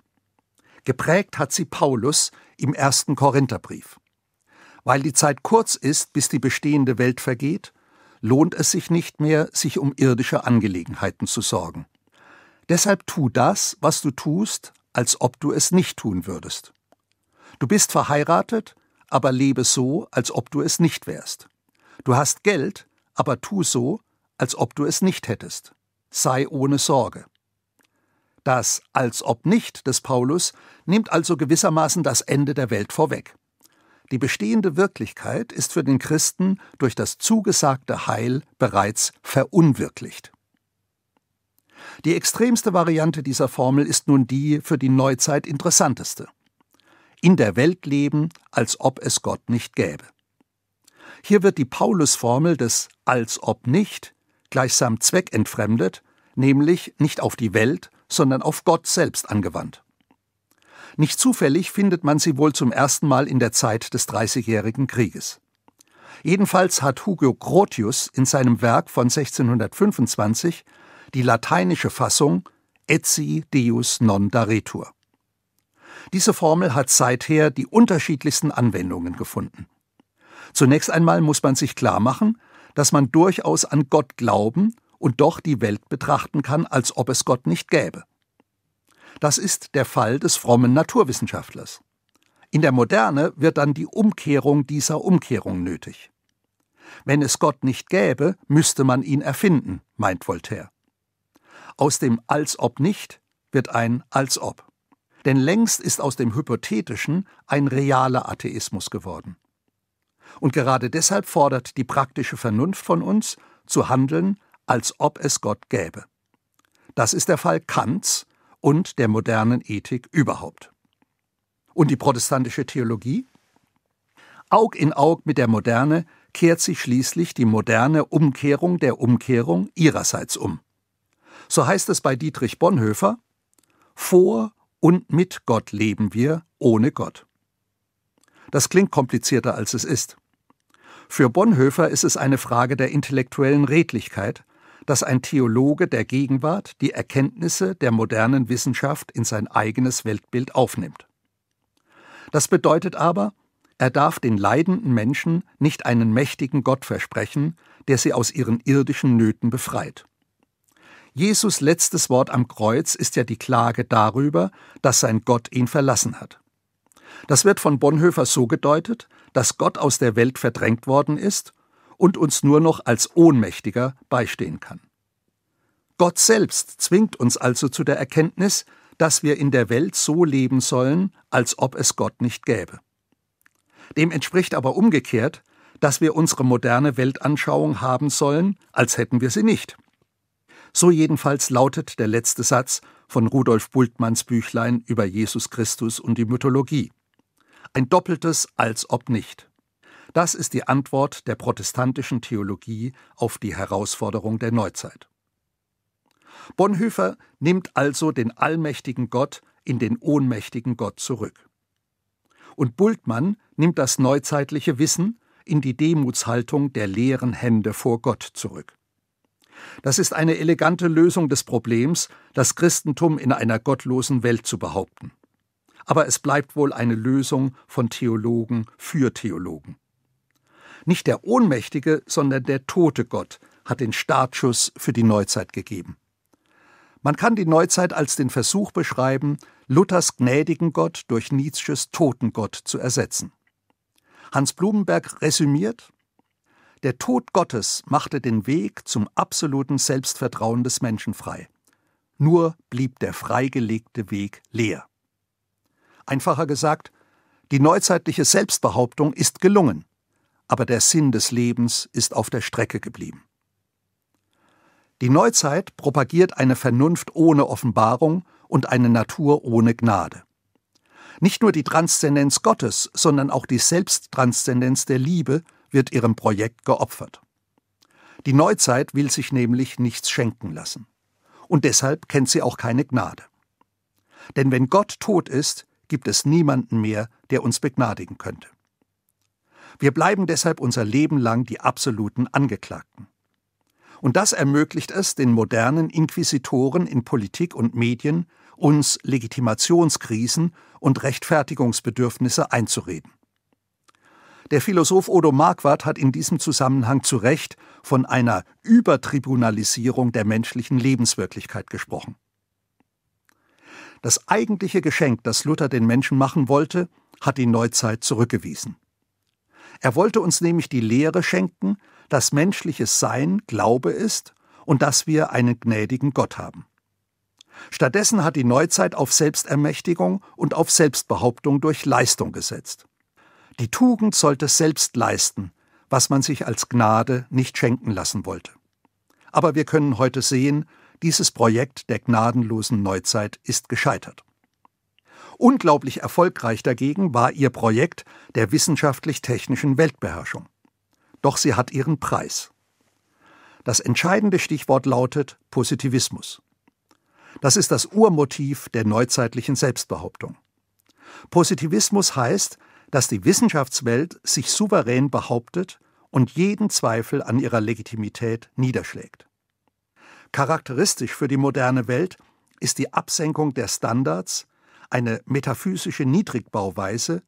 Geprägt hat sie Paulus im ersten Korintherbrief. Weil die Zeit kurz ist, bis die bestehende Welt vergeht, lohnt es sich nicht mehr, sich um irdische Angelegenheiten zu sorgen. Deshalb tu das, was du tust, als ob du es nicht tun würdest. Du bist verheiratet, aber lebe so, als ob du es nicht wärst. Du hast Geld, aber tu so, als ob du es nicht hättest. Sei ohne Sorge. Das als ob nicht des Paulus nimmt also gewissermaßen das Ende der Welt vorweg. Die bestehende Wirklichkeit ist für den Christen durch das zugesagte Heil bereits verunwirklicht. Die extremste Variante dieser Formel ist nun die für die Neuzeit interessanteste. In der Welt leben, als ob es Gott nicht gäbe. Hier wird die Paulus-Formel des als ob nicht gleichsam zweckentfremdet, nämlich nicht auf die Welt, sondern auf Gott selbst angewandt. Nicht zufällig findet man sie wohl zum ersten Mal in der Zeit des Dreißigjährigen Krieges. Jedenfalls hat Hugo Grotius in seinem Werk von 1625 die lateinische Fassung Etsi Deus non daretur. Diese Formel hat seither die unterschiedlichsten Anwendungen gefunden. Zunächst einmal muss man sich klar machen, dass man durchaus an Gott glauben und doch die Welt betrachten kann, als ob es Gott nicht gäbe. Das ist der Fall des frommen Naturwissenschaftlers. In der Moderne wird dann die Umkehrung dieser Umkehrung nötig. Wenn es Gott nicht gäbe, müsste man ihn erfinden, meint Voltaire. Aus dem als ob nicht wird ein als ob. Denn längst ist aus dem Hypothetischen ein realer Atheismus geworden. Und gerade deshalb fordert die praktische Vernunft von uns, zu handeln, als ob es Gott gäbe. Das ist der Fall Kants und der modernen Ethik überhaupt. Und die protestantische Theologie? Aug in Aug mit der Moderne kehrt sich schließlich die moderne Umkehrung der Umkehrung ihrerseits um. So heißt es bei Dietrich Bonhoeffer, vor und mit Gott leben wir ohne Gott. Das klingt komplizierter, als es ist. Für Bonhoeffer ist es eine Frage der intellektuellen Redlichkeit, dass ein Theologe der Gegenwart die Erkenntnisse der modernen Wissenschaft in sein eigenes Weltbild aufnimmt. Das bedeutet aber, er darf den leidenden Menschen nicht einen mächtigen Gott versprechen, der sie aus ihren irdischen Nöten befreit. Jesus letztes Wort am Kreuz ist ja die Klage darüber, dass sein Gott ihn verlassen hat. Das wird von Bonhoeffer so gedeutet, dass Gott aus der Welt verdrängt worden ist und uns nur noch als Ohnmächtiger beistehen kann. Gott selbst zwingt uns also zu der Erkenntnis, dass wir in der Welt so leben sollen, als ob es Gott nicht gäbe. Dem entspricht aber umgekehrt, dass wir unsere moderne Weltanschauung haben sollen, als hätten wir sie nicht. So jedenfalls lautet der letzte Satz von Rudolf Bultmanns Büchlein über Jesus Christus und die Mythologie. Ein doppeltes als ob nicht. Das ist die Antwort der protestantischen Theologie auf die Herausforderung der Neuzeit. Bonhoeffer nimmt also den allmächtigen Gott in den ohnmächtigen Gott zurück. Und Bultmann nimmt das neuzeitliche Wissen in die Demutshaltung der leeren Hände vor Gott zurück. Das ist eine elegante Lösung des Problems, das Christentum in einer gottlosen Welt zu behaupten. Aber es bleibt wohl eine Lösung von Theologen für Theologen. Nicht der ohnmächtige, sondern der tote Gott hat den Startschuss für die Neuzeit gegeben. Man kann die Neuzeit als den Versuch beschreiben, Luthers gnädigen Gott durch Nietzsches toten Gott zu ersetzen. Hans Blumenberg resümiert der Tod Gottes machte den Weg zum absoluten Selbstvertrauen des Menschen frei. Nur blieb der freigelegte Weg leer. Einfacher gesagt, die neuzeitliche Selbstbehauptung ist gelungen, aber der Sinn des Lebens ist auf der Strecke geblieben. Die Neuzeit propagiert eine Vernunft ohne Offenbarung und eine Natur ohne Gnade. Nicht nur die Transzendenz Gottes, sondern auch die Selbsttranszendenz der Liebe wird ihrem Projekt geopfert. Die Neuzeit will sich nämlich nichts schenken lassen. Und deshalb kennt sie auch keine Gnade. Denn wenn Gott tot ist, gibt es niemanden mehr, der uns begnadigen könnte. Wir bleiben deshalb unser Leben lang die absoluten Angeklagten. Und das ermöglicht es den modernen Inquisitoren in Politik und Medien, uns Legitimationskrisen und Rechtfertigungsbedürfnisse einzureden. Der Philosoph Odo Marquardt hat in diesem Zusammenhang zu Recht von einer Übertribunalisierung der menschlichen Lebenswirklichkeit gesprochen. Das eigentliche Geschenk, das Luther den Menschen machen wollte, hat die Neuzeit zurückgewiesen. Er wollte uns nämlich die Lehre schenken, dass menschliches Sein Glaube ist und dass wir einen gnädigen Gott haben. Stattdessen hat die Neuzeit auf Selbstermächtigung und auf Selbstbehauptung durch Leistung gesetzt. Die Tugend sollte selbst leisten, was man sich als Gnade nicht schenken lassen wollte. Aber wir können heute sehen, dieses Projekt der gnadenlosen Neuzeit ist gescheitert. Unglaublich erfolgreich dagegen war ihr Projekt der wissenschaftlich-technischen Weltbeherrschung. Doch sie hat ihren Preis. Das entscheidende Stichwort lautet Positivismus. Das ist das Urmotiv der neuzeitlichen Selbstbehauptung. Positivismus heißt, dass die Wissenschaftswelt sich souverän behauptet und jeden Zweifel an ihrer Legitimität niederschlägt. Charakteristisch für die moderne Welt ist die Absenkung der Standards, eine metaphysische Niedrigbauweise,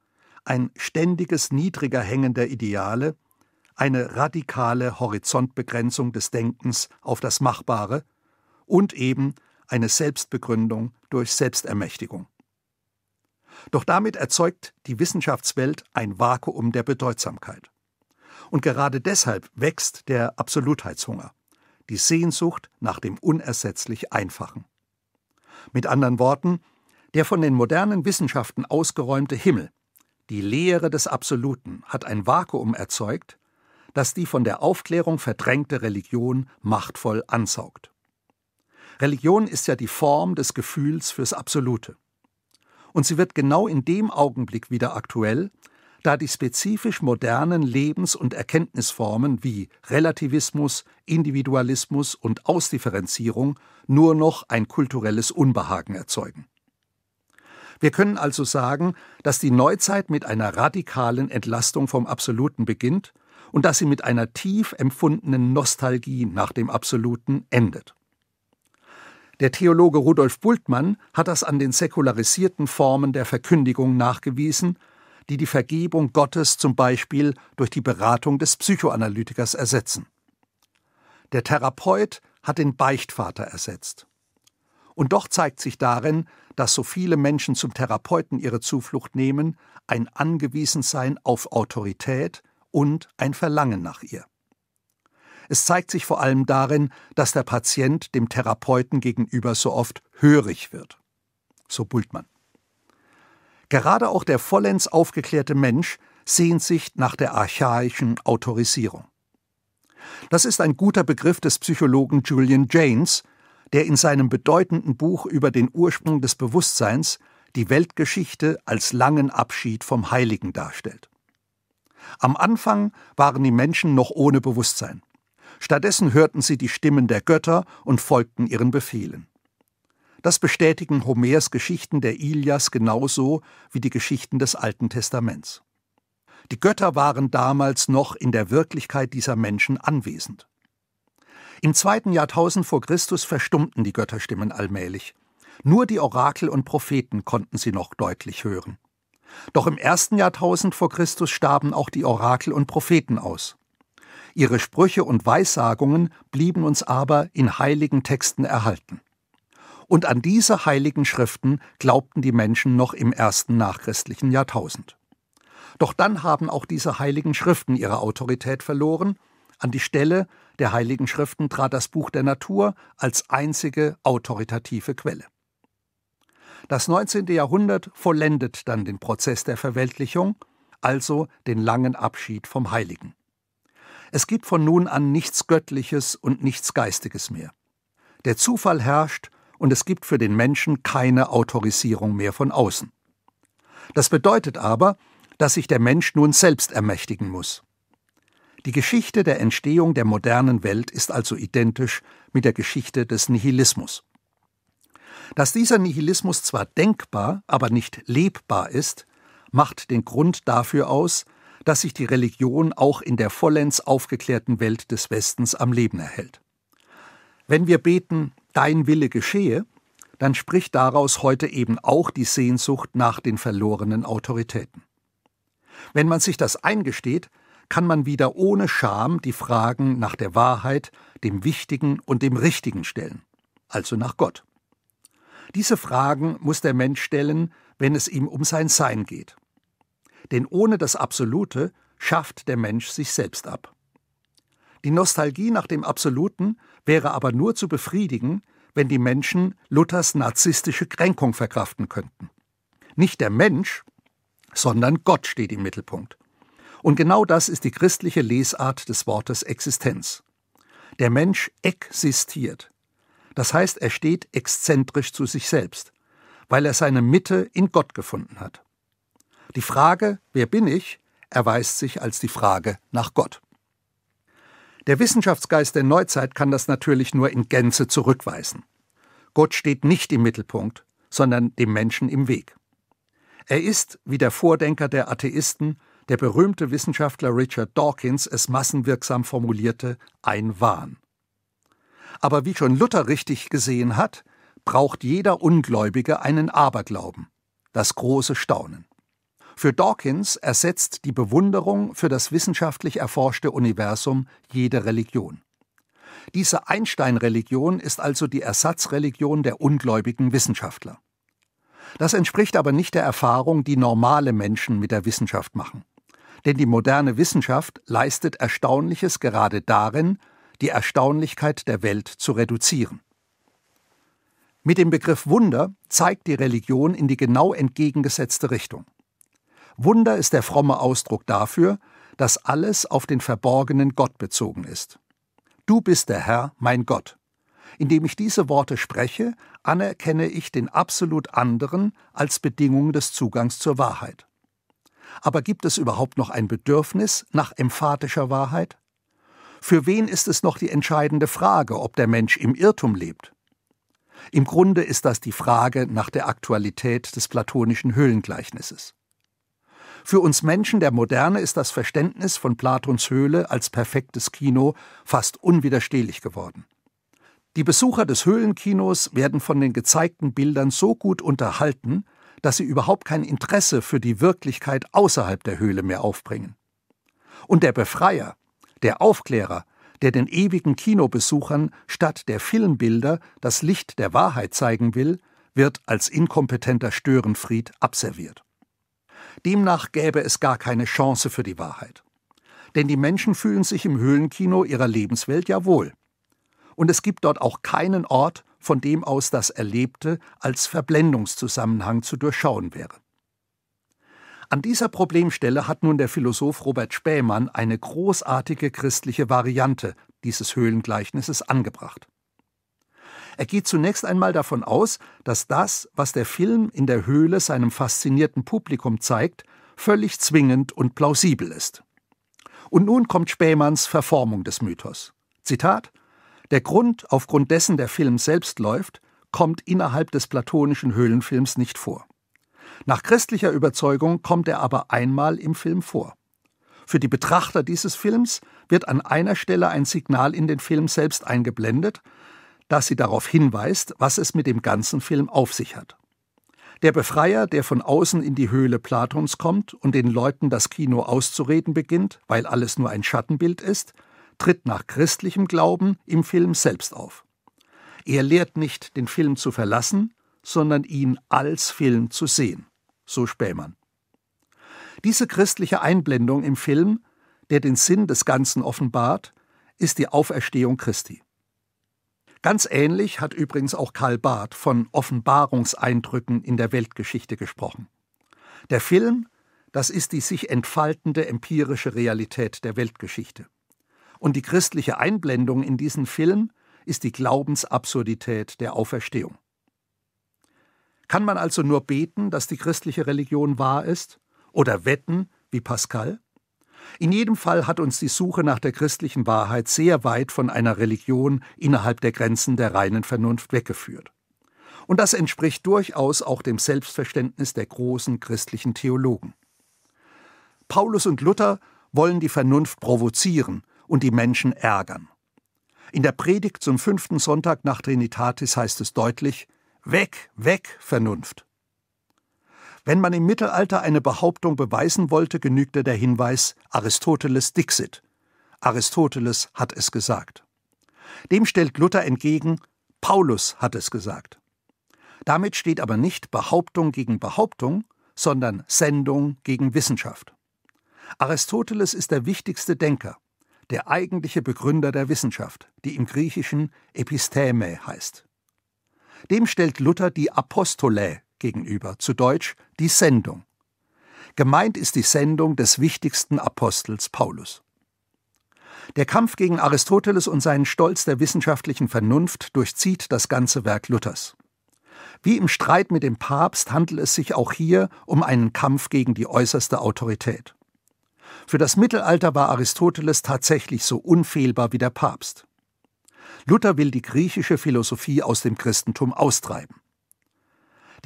ein ständiges niedriger der Ideale, eine radikale Horizontbegrenzung des Denkens auf das Machbare und eben eine Selbstbegründung durch Selbstermächtigung. Doch damit erzeugt die Wissenschaftswelt ein Vakuum der Bedeutsamkeit. Und gerade deshalb wächst der Absolutheitshunger, die Sehnsucht nach dem unersetzlich Einfachen. Mit anderen Worten, der von den modernen Wissenschaften ausgeräumte Himmel, die Lehre des Absoluten, hat ein Vakuum erzeugt, das die von der Aufklärung verdrängte Religion machtvoll ansaugt. Religion ist ja die Form des Gefühls fürs Absolute und sie wird genau in dem Augenblick wieder aktuell, da die spezifisch modernen Lebens- und Erkenntnisformen wie Relativismus, Individualismus und Ausdifferenzierung nur noch ein kulturelles Unbehagen erzeugen. Wir können also sagen, dass die Neuzeit mit einer radikalen Entlastung vom Absoluten beginnt und dass sie mit einer tief empfundenen Nostalgie nach dem Absoluten endet. Der Theologe Rudolf Bultmann hat das an den säkularisierten Formen der Verkündigung nachgewiesen, die die Vergebung Gottes zum Beispiel durch die Beratung des Psychoanalytikers ersetzen. Der Therapeut hat den Beichtvater ersetzt. Und doch zeigt sich darin, dass so viele Menschen zum Therapeuten ihre Zuflucht nehmen, ein Angewiesensein auf Autorität und ein Verlangen nach ihr. Es zeigt sich vor allem darin, dass der Patient dem Therapeuten gegenüber so oft hörig wird. So Bultmann. Gerade auch der vollends aufgeklärte Mensch sehnt sich nach der archaischen Autorisierung. Das ist ein guter Begriff des Psychologen Julian James, der in seinem bedeutenden Buch über den Ursprung des Bewusstseins die Weltgeschichte als langen Abschied vom Heiligen darstellt. Am Anfang waren die Menschen noch ohne Bewusstsein. Stattdessen hörten sie die Stimmen der Götter und folgten ihren Befehlen. Das bestätigen Homers Geschichten der Ilias genauso wie die Geschichten des Alten Testaments. Die Götter waren damals noch in der Wirklichkeit dieser Menschen anwesend. Im zweiten Jahrtausend vor Christus verstummten die Götterstimmen allmählich. Nur die Orakel und Propheten konnten sie noch deutlich hören. Doch im ersten Jahrtausend vor Christus starben auch die Orakel und Propheten aus. Ihre Sprüche und Weissagungen blieben uns aber in heiligen Texten erhalten. Und an diese heiligen Schriften glaubten die Menschen noch im ersten nachchristlichen Jahrtausend. Doch dann haben auch diese heiligen Schriften ihre Autorität verloren, an die Stelle der heiligen Schriften trat das Buch der Natur als einzige autoritative Quelle. Das 19. Jahrhundert vollendet dann den Prozess der Verweltlichung, also den langen Abschied vom Heiligen. Es gibt von nun an nichts Göttliches und nichts Geistiges mehr. Der Zufall herrscht und es gibt für den Menschen keine Autorisierung mehr von außen. Das bedeutet aber, dass sich der Mensch nun selbst ermächtigen muss. Die Geschichte der Entstehung der modernen Welt ist also identisch mit der Geschichte des Nihilismus. Dass dieser Nihilismus zwar denkbar, aber nicht lebbar ist, macht den Grund dafür aus, dass sich die Religion auch in der vollends aufgeklärten Welt des Westens am Leben erhält. Wenn wir beten, dein Wille geschehe, dann spricht daraus heute eben auch die Sehnsucht nach den verlorenen Autoritäten. Wenn man sich das eingesteht, kann man wieder ohne Scham die Fragen nach der Wahrheit, dem Wichtigen und dem Richtigen stellen, also nach Gott. Diese Fragen muss der Mensch stellen, wenn es ihm um sein Sein geht denn ohne das Absolute schafft der Mensch sich selbst ab. Die Nostalgie nach dem Absoluten wäre aber nur zu befriedigen, wenn die Menschen Luthers narzisstische Kränkung verkraften könnten. Nicht der Mensch, sondern Gott steht im Mittelpunkt. Und genau das ist die christliche Lesart des Wortes Existenz. Der Mensch existiert. Das heißt, er steht exzentrisch zu sich selbst, weil er seine Mitte in Gott gefunden hat. Die Frage, wer bin ich, erweist sich als die Frage nach Gott. Der Wissenschaftsgeist der Neuzeit kann das natürlich nur in Gänze zurückweisen. Gott steht nicht im Mittelpunkt, sondern dem Menschen im Weg. Er ist, wie der Vordenker der Atheisten, der berühmte Wissenschaftler Richard Dawkins es massenwirksam formulierte, ein Wahn. Aber wie schon Luther richtig gesehen hat, braucht jeder Ungläubige einen Aberglauben, das große Staunen. Für Dawkins ersetzt die Bewunderung für das wissenschaftlich erforschte Universum jede Religion. Diese Einstein-Religion ist also die Ersatzreligion der ungläubigen Wissenschaftler. Das entspricht aber nicht der Erfahrung, die normale Menschen mit der Wissenschaft machen. Denn die moderne Wissenschaft leistet Erstaunliches gerade darin, die Erstaunlichkeit der Welt zu reduzieren. Mit dem Begriff Wunder zeigt die Religion in die genau entgegengesetzte Richtung. Wunder ist der fromme Ausdruck dafür, dass alles auf den verborgenen Gott bezogen ist. Du bist der Herr, mein Gott. Indem ich diese Worte spreche, anerkenne ich den absolut anderen als Bedingung des Zugangs zur Wahrheit. Aber gibt es überhaupt noch ein Bedürfnis nach emphatischer Wahrheit? Für wen ist es noch die entscheidende Frage, ob der Mensch im Irrtum lebt? Im Grunde ist das die Frage nach der Aktualität des platonischen Höhlengleichnisses. Für uns Menschen der Moderne ist das Verständnis von Platons Höhle als perfektes Kino fast unwiderstehlich geworden. Die Besucher des Höhlenkinos werden von den gezeigten Bildern so gut unterhalten, dass sie überhaupt kein Interesse für die Wirklichkeit außerhalb der Höhle mehr aufbringen. Und der Befreier, der Aufklärer, der den ewigen Kinobesuchern statt der Filmbilder das Licht der Wahrheit zeigen will, wird als inkompetenter Störenfried abserviert. Demnach gäbe es gar keine Chance für die Wahrheit. Denn die Menschen fühlen sich im Höhlenkino ihrer Lebenswelt ja wohl. Und es gibt dort auch keinen Ort, von dem aus das Erlebte als Verblendungszusammenhang zu durchschauen wäre. An dieser Problemstelle hat nun der Philosoph Robert Spähmann eine großartige christliche Variante dieses Höhlengleichnisses angebracht. Er geht zunächst einmal davon aus, dass das, was der Film in der Höhle seinem faszinierten Publikum zeigt, völlig zwingend und plausibel ist. Und nun kommt Spähmanns Verformung des Mythos. Zitat Der Grund, aufgrund dessen der Film selbst läuft, kommt innerhalb des platonischen Höhlenfilms nicht vor. Nach christlicher Überzeugung kommt er aber einmal im Film vor. Für die Betrachter dieses Films wird an einer Stelle ein Signal in den Film selbst eingeblendet, dass sie darauf hinweist, was es mit dem ganzen Film auf sich hat. Der Befreier, der von außen in die Höhle Platons kommt und den Leuten das Kino auszureden beginnt, weil alles nur ein Schattenbild ist, tritt nach christlichem Glauben im Film selbst auf. Er lehrt nicht, den Film zu verlassen, sondern ihn als Film zu sehen, so Spähmann. Diese christliche Einblendung im Film, der den Sinn des Ganzen offenbart, ist die Auferstehung Christi. Ganz ähnlich hat übrigens auch Karl Barth von Offenbarungseindrücken in der Weltgeschichte gesprochen. Der Film, das ist die sich entfaltende empirische Realität der Weltgeschichte. Und die christliche Einblendung in diesen Film ist die Glaubensabsurdität der Auferstehung. Kann man also nur beten, dass die christliche Religion wahr ist? Oder wetten, wie Pascal? In jedem Fall hat uns die Suche nach der christlichen Wahrheit sehr weit von einer Religion innerhalb der Grenzen der reinen Vernunft weggeführt. Und das entspricht durchaus auch dem Selbstverständnis der großen christlichen Theologen. Paulus und Luther wollen die Vernunft provozieren und die Menschen ärgern. In der Predigt zum fünften Sonntag nach Trinitatis heißt es deutlich Weg, weg, Vernunft. Wenn man im Mittelalter eine Behauptung beweisen wollte, genügte der Hinweis Aristoteles dixit. Aristoteles hat es gesagt. Dem stellt Luther entgegen, Paulus hat es gesagt. Damit steht aber nicht Behauptung gegen Behauptung, sondern Sendung gegen Wissenschaft. Aristoteles ist der wichtigste Denker, der eigentliche Begründer der Wissenschaft, die im Griechischen Episteme heißt. Dem stellt Luther die Apostolae gegenüber, zu Deutsch die Sendung. Gemeint ist die Sendung des wichtigsten Apostels Paulus. Der Kampf gegen Aristoteles und seinen Stolz der wissenschaftlichen Vernunft durchzieht das ganze Werk Luthers. Wie im Streit mit dem Papst handelt es sich auch hier um einen Kampf gegen die äußerste Autorität. Für das Mittelalter war Aristoteles tatsächlich so unfehlbar wie der Papst. Luther will die griechische Philosophie aus dem Christentum austreiben.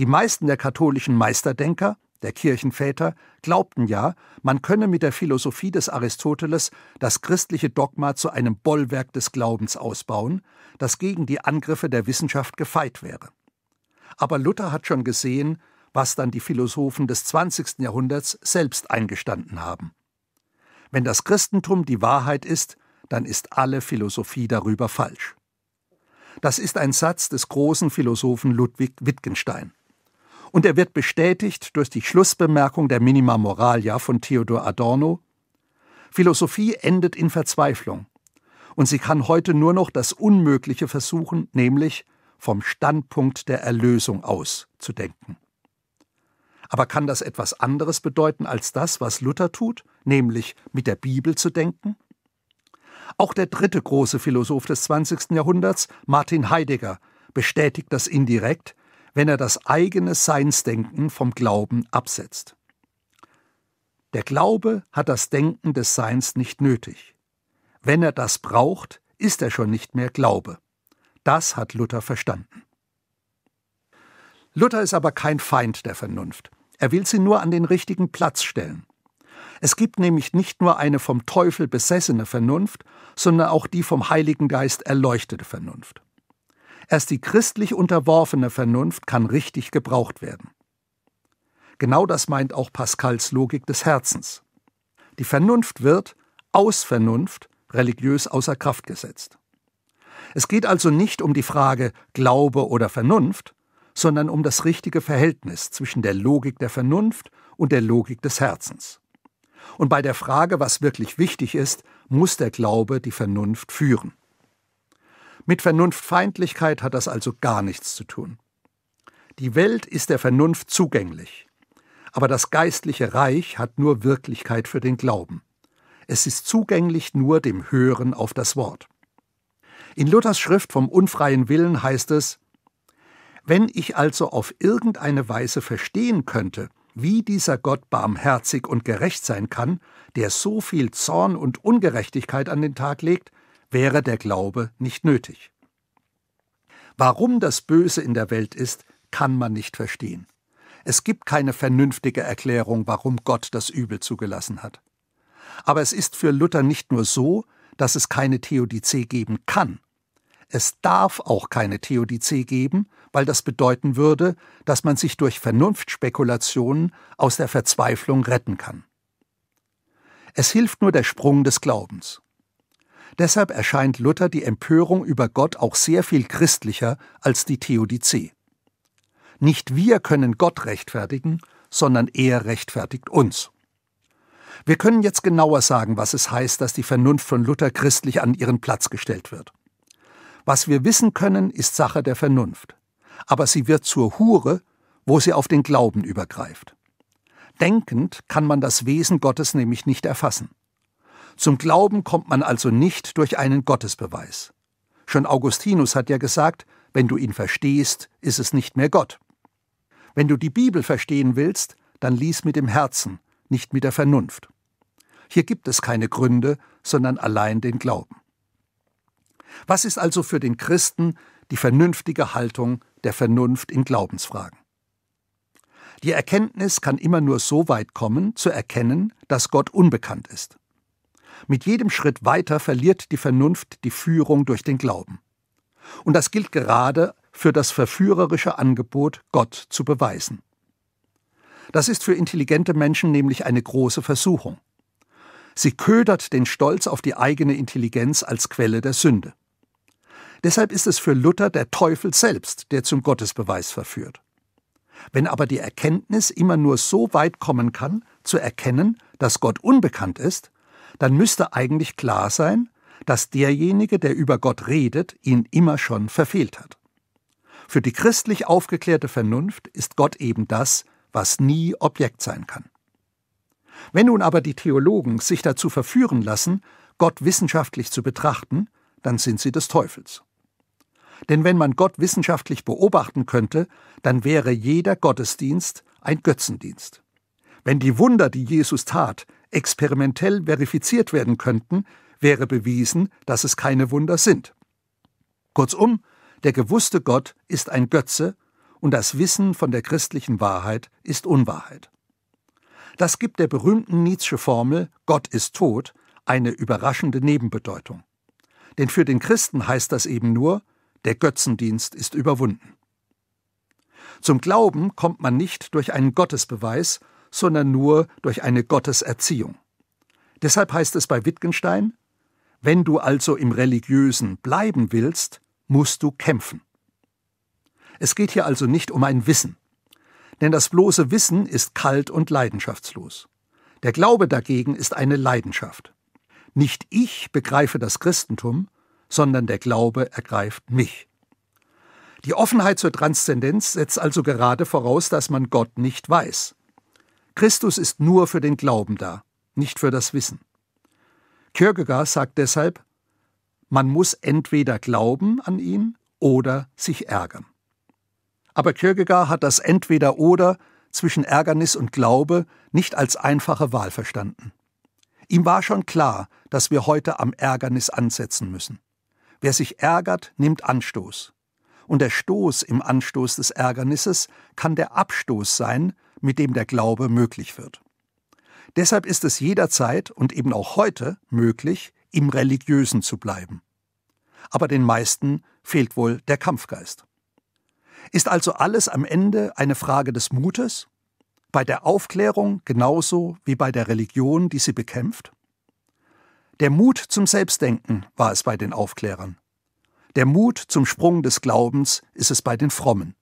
Die meisten der katholischen Meisterdenker, der Kirchenväter, glaubten ja, man könne mit der Philosophie des Aristoteles das christliche Dogma zu einem Bollwerk des Glaubens ausbauen, das gegen die Angriffe der Wissenschaft gefeit wäre. Aber Luther hat schon gesehen, was dann die Philosophen des 20. Jahrhunderts selbst eingestanden haben. Wenn das Christentum die Wahrheit ist, dann ist alle Philosophie darüber falsch. Das ist ein Satz des großen Philosophen Ludwig Wittgenstein. Und er wird bestätigt durch die Schlussbemerkung der Minima Moralia von Theodor Adorno Philosophie endet in Verzweiflung, und sie kann heute nur noch das Unmögliche versuchen, nämlich vom Standpunkt der Erlösung aus zu denken. Aber kann das etwas anderes bedeuten als das, was Luther tut, nämlich mit der Bibel zu denken? Auch der dritte große Philosoph des 20. Jahrhunderts, Martin Heidegger, bestätigt das indirekt, wenn er das eigene Seinsdenken vom Glauben absetzt. Der Glaube hat das Denken des Seins nicht nötig. Wenn er das braucht, ist er schon nicht mehr Glaube. Das hat Luther verstanden. Luther ist aber kein Feind der Vernunft. Er will sie nur an den richtigen Platz stellen. Es gibt nämlich nicht nur eine vom Teufel besessene Vernunft, sondern auch die vom Heiligen Geist erleuchtete Vernunft. Erst die christlich unterworfene Vernunft kann richtig gebraucht werden. Genau das meint auch Pascals Logik des Herzens. Die Vernunft wird aus Vernunft religiös außer Kraft gesetzt. Es geht also nicht um die Frage Glaube oder Vernunft, sondern um das richtige Verhältnis zwischen der Logik der Vernunft und der Logik des Herzens. Und bei der Frage, was wirklich wichtig ist, muss der Glaube die Vernunft führen. Mit Vernunftfeindlichkeit hat das also gar nichts zu tun. Die Welt ist der Vernunft zugänglich. Aber das geistliche Reich hat nur Wirklichkeit für den Glauben. Es ist zugänglich nur dem Hören auf das Wort. In Luthers Schrift vom unfreien Willen heißt es, wenn ich also auf irgendeine Weise verstehen könnte, wie dieser Gott barmherzig und gerecht sein kann, der so viel Zorn und Ungerechtigkeit an den Tag legt, wäre der Glaube nicht nötig. Warum das Böse in der Welt ist, kann man nicht verstehen. Es gibt keine vernünftige Erklärung, warum Gott das Übel zugelassen hat. Aber es ist für Luther nicht nur so, dass es keine Theodizee geben kann. Es darf auch keine Theodizee geben, weil das bedeuten würde, dass man sich durch Vernunftspekulationen aus der Verzweiflung retten kann. Es hilft nur der Sprung des Glaubens. Deshalb erscheint Luther die Empörung über Gott auch sehr viel christlicher als die Theodizee. Nicht wir können Gott rechtfertigen, sondern er rechtfertigt uns. Wir können jetzt genauer sagen, was es heißt, dass die Vernunft von Luther christlich an ihren Platz gestellt wird. Was wir wissen können, ist Sache der Vernunft. Aber sie wird zur Hure, wo sie auf den Glauben übergreift. Denkend kann man das Wesen Gottes nämlich nicht erfassen. Zum Glauben kommt man also nicht durch einen Gottesbeweis. Schon Augustinus hat ja gesagt, wenn du ihn verstehst, ist es nicht mehr Gott. Wenn du die Bibel verstehen willst, dann lies mit dem Herzen, nicht mit der Vernunft. Hier gibt es keine Gründe, sondern allein den Glauben. Was ist also für den Christen die vernünftige Haltung der Vernunft in Glaubensfragen? Die Erkenntnis kann immer nur so weit kommen, zu erkennen, dass Gott unbekannt ist. Mit jedem Schritt weiter verliert die Vernunft die Führung durch den Glauben. Und das gilt gerade für das verführerische Angebot, Gott zu beweisen. Das ist für intelligente Menschen nämlich eine große Versuchung. Sie ködert den Stolz auf die eigene Intelligenz als Quelle der Sünde. Deshalb ist es für Luther der Teufel selbst, der zum Gottesbeweis verführt. Wenn aber die Erkenntnis immer nur so weit kommen kann, zu erkennen, dass Gott unbekannt ist, dann müsste eigentlich klar sein, dass derjenige, der über Gott redet, ihn immer schon verfehlt hat. Für die christlich aufgeklärte Vernunft ist Gott eben das, was nie Objekt sein kann. Wenn nun aber die Theologen sich dazu verführen lassen, Gott wissenschaftlich zu betrachten, dann sind sie des Teufels. Denn wenn man Gott wissenschaftlich beobachten könnte, dann wäre jeder Gottesdienst ein Götzendienst. Wenn die Wunder, die Jesus tat, experimentell verifiziert werden könnten, wäre bewiesen, dass es keine Wunder sind. Kurzum, der gewusste Gott ist ein Götze und das Wissen von der christlichen Wahrheit ist Unwahrheit. Das gibt der berühmten Nietzsche Formel Gott ist tot eine überraschende Nebenbedeutung. Denn für den Christen heißt das eben nur, der Götzendienst ist überwunden. Zum Glauben kommt man nicht durch einen Gottesbeweis, sondern nur durch eine Gotteserziehung. Deshalb heißt es bei Wittgenstein, wenn du also im Religiösen bleiben willst, musst du kämpfen. Es geht hier also nicht um ein Wissen, denn das bloße Wissen ist kalt und leidenschaftslos. Der Glaube dagegen ist eine Leidenschaft. Nicht ich begreife das Christentum, sondern der Glaube ergreift mich. Die Offenheit zur Transzendenz setzt also gerade voraus, dass man Gott nicht weiß. Christus ist nur für den Glauben da, nicht für das Wissen. Kierkegaard sagt deshalb, man muss entweder glauben an ihn oder sich ärgern. Aber Kierkegaard hat das entweder oder zwischen Ärgernis und Glaube nicht als einfache Wahl verstanden. Ihm war schon klar, dass wir heute am Ärgernis ansetzen müssen. Wer sich ärgert, nimmt Anstoß. Und der Stoß im Anstoß des Ärgernisses kann der Abstoß sein, mit dem der Glaube möglich wird. Deshalb ist es jederzeit und eben auch heute möglich, im Religiösen zu bleiben. Aber den meisten fehlt wohl der Kampfgeist. Ist also alles am Ende eine Frage des Mutes? Bei der Aufklärung genauso wie bei der Religion, die sie bekämpft? Der Mut zum Selbstdenken war es bei den Aufklärern. Der Mut zum Sprung des Glaubens ist es bei den Frommen.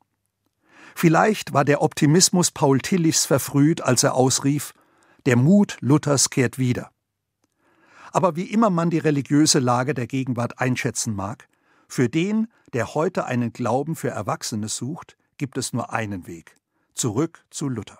Vielleicht war der Optimismus Paul Tillichs verfrüht, als er ausrief, der Mut Luthers kehrt wieder. Aber wie immer man die religiöse Lage der Gegenwart einschätzen mag, für den, der heute einen Glauben für Erwachsene sucht, gibt es nur einen Weg zurück zu Luther.